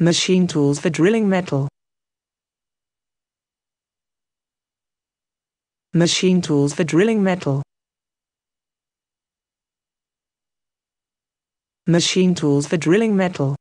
Machine tools for drilling metal. Machine tools for drilling metal. Machine tools for drilling metal.